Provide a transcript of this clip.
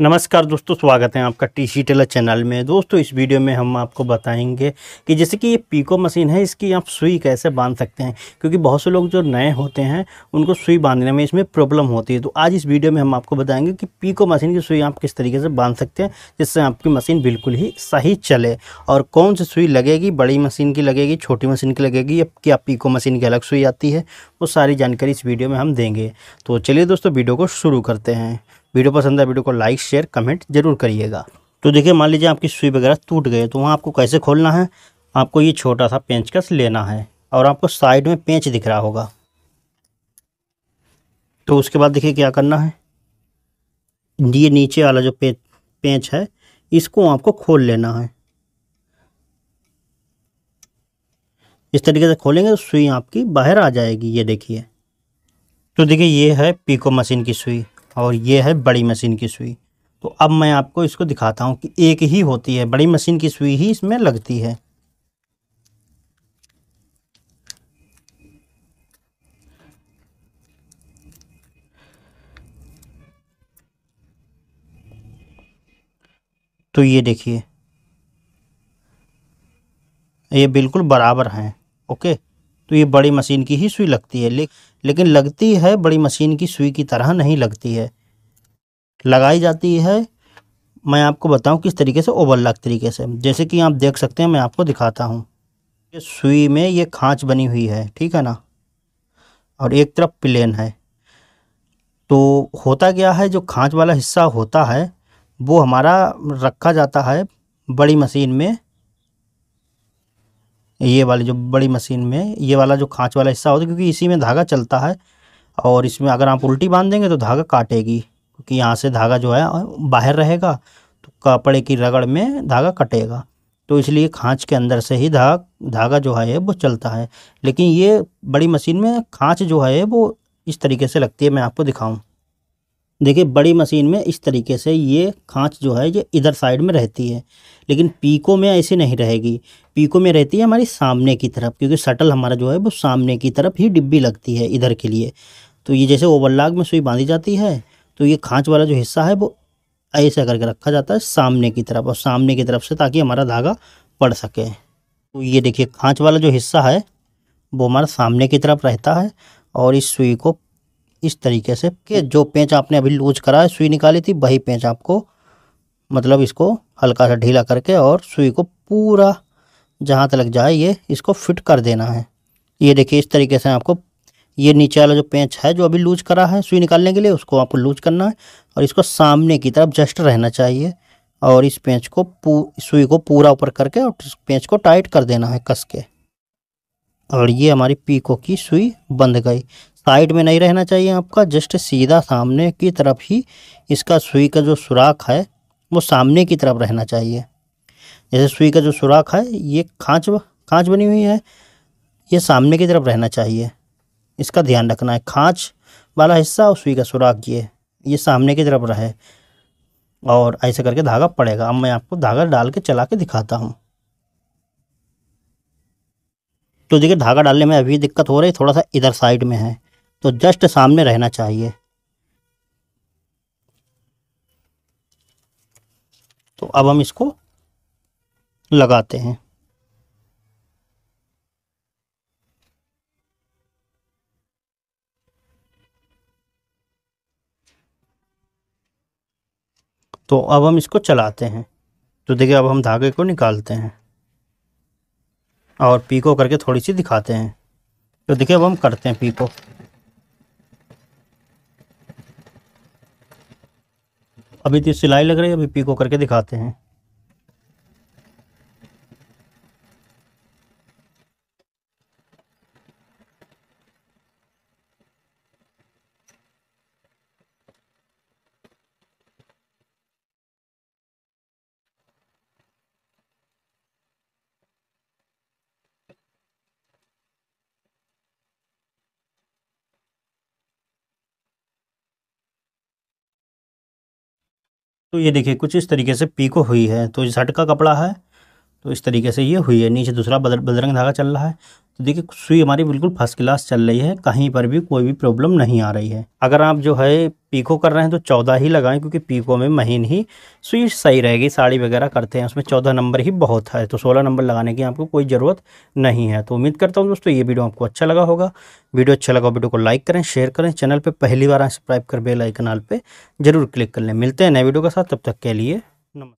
नमस्कार दोस्तों स्वागत है आपका टी सी टेलर चैनल में दोस्तों इस वीडियो में हम आपको बताएंगे कि जैसे कि ये पीको मशीन है इसकी आप सुई कैसे बांध सकते हैं क्योंकि बहुत से लोग जो नए होते हैं उनको सुई बांधने में इसमें प्रॉब्लम होती है तो आज इस वीडियो में हम आपको बताएंगे कि पीको मशीन की सुई आप किस तरीके से बांध सकते हैं जिससे आपकी मशीन बिल्कुल ही सही चले और कौन सी सुई लगेगी बड़ी मशीन की लगेगी छोटी मशीन की लगेगी या क्या पीको मशीन की अलग सुई आती है वो सारी जानकारी इस वीडियो में हम देंगे तो चलिए दोस्तों वीडियो को शुरू करते हैं वीडियो पसंद है वीडियो को लाइक शेयर कमेंट जरूर करिएगा तो देखिए मान लीजिए आपकी सुई वगैरह टूट गई तो वहाँ आपको कैसे खोलना है आपको ये छोटा सा पेंचकस लेना है और आपको साइड में पेंच दिख रहा होगा तो उसके बाद देखिए क्या करना है ये नीचे वाला जो पे, पेंच है इसको आपको खोल लेना है इस तरीके से खोलेंगे तो सुई आपकी बाहर आ जाएगी ये देखिए तो देखिए ये है पीको मशीन की सुई और ये है बड़ी मशीन की सुई तो अब मैं आपको इसको दिखाता हूँ कि एक ही होती है बड़ी मशीन की सुई ही इसमें लगती है तो ये देखिए ये बिल्कुल बराबर हैं ओके तो ये बड़ी मशीन की ही सुई लगती है ले, लेकिन लगती है बड़ी मशीन की सुई की तरह नहीं लगती है लगाई जाती है मैं आपको बताऊं किस तरीके से ओवरलॉक तरीके से जैसे कि आप देख सकते हैं मैं आपको दिखाता हूँ सुई में ये खाँच बनी हुई है ठीक है ना और एक तरफ प्लेन है तो होता क्या है जो खाँच वाला हिस्सा होता है वो हमारा रखा जाता है बड़ी मशीन में ये वाली जो बड़ी मशीन में ये वाला जो खाँच वाला हिस्सा होता है क्योंकि इसी में धागा चलता है और इसमें अगर आप उल्टी बांध देंगे तो धागा काटेगी क्योंकि यहाँ से धागा जो है बाहर रहेगा तो कपड़े की रगड़ में धागा कटेगा तो इसलिए खाँच के अंदर से ही धाग धागा जो है वो चलता है लेकिन ये बड़ी मशीन में खाँच जो है वो इस तरीके से लगती है मैं आपको दिखाऊँ देखिए बड़ी मशीन में इस तरीके से ये खाँच जो है ये इधर साइड में रहती है लेकिन पीको में ऐसी नहीं रहेगी पीको में रहती है हमारी सामने की तरफ क्योंकि शटल हमारा जो है वो सामने की तरफ ही डिब्बी लगती है इधर के लिए तो ये जैसे ओवरलाग में सुई बांधी जाती है तो ये खाँच वाला जो हिस्सा है वो ऐसे करके रखा जाता है सामने की तरफ और सामने की तरफ से ताकि हमारा धागा पड़ सके तो ये देखिए खाँच वाला जो हिस्सा है वो हमारा सामने की तरफ रहता है और इस सुई को इस तरीके से कि जो पेंच आपने अभी लूज करा है सुई निकाली थी वही पेंच आपको मतलब इसको हल्का सा ढीला करके और सुई को पूरा जहाँ तक लग जाए ये इसको फिट कर देना है ये देखिए इस तरीके से आपको ये नीचे वाला जो पेंच है जो अभी लूज करा है सुई निकालने के लिए उसको आपको लूज करना है और इसको सामने की तरफ जस्ट रहना चाहिए और इस पेंच को सुई को पूरा ऊपर करके और इस पेंच को टाइट कर देना है कस के और ये हमारी पीको की सुई बंध गई साइड में नहीं रहना चाहिए आपका जस्ट सीधा सामने की तरफ ही इसका सुई का जो सुराख है वो सामने की तरफ रहना चाहिए जैसे सुई का जो सुराख है ये खाँच खाँच बनी हुई है ये सामने की तरफ रहना चाहिए इसका ध्यान रखना है खाँच वाला हिस्सा और सुई का सुराख ये ये सामने की तरफ रहे और ऐसे करके धागा पड़ेगा अब मैं आपको धागा डाल के चला के दिखाता हूँ तो देखिए धागा डालने में अभी दिक्कत हो रही थोड़ा सा इधर साइड में है तो जस्ट सामने रहना चाहिए तो अब हम इसको लगाते हैं तो अब हम इसको चलाते हैं तो देखिए अब हम धागे को निकालते हैं और पीको करके थोड़ी सी दिखाते हैं तो देखिए अब हम करते हैं पीको अभी तो सिलाई लग रही है अभी पीको करके दिखाते हैं तो ये देखिए कुछ इस तरीके से पीको हुई है तो ये शर्ट का कपड़ा है तो इस तरीके से ये हुई है नीचे दूसरा बदर बदरंग धागा चल रहा है तो देखिए सुई हमारी बिल्कुल फर्स्ट क्लास चल रही है कहीं पर भी कोई भी प्रॉब्लम नहीं आ रही है अगर आप जो है पीको कर रहे हैं तो चौदह ही लगाएं क्योंकि पीको में महीन ही सुई सही रहेगी साड़ी वगैरह करते हैं उसमें चौदह नंबर ही बहुत है तो सोलह नंबर लगाने की आपको कोई ज़रूरत नहीं है तो उम्मीद करता हूँ दोस्तों ये वीडियो आपको अच्छा लगा होगा वीडियो अच्छा लगा वीडियो को लाइक करें शेयर करें चैनल पर पहली बार सब्सक्राइब कर बेलाइकनल पर जरूर क्लिक कर लें मिलते हैं नए वीडियो के साथ तब तक के लिए नमस्कार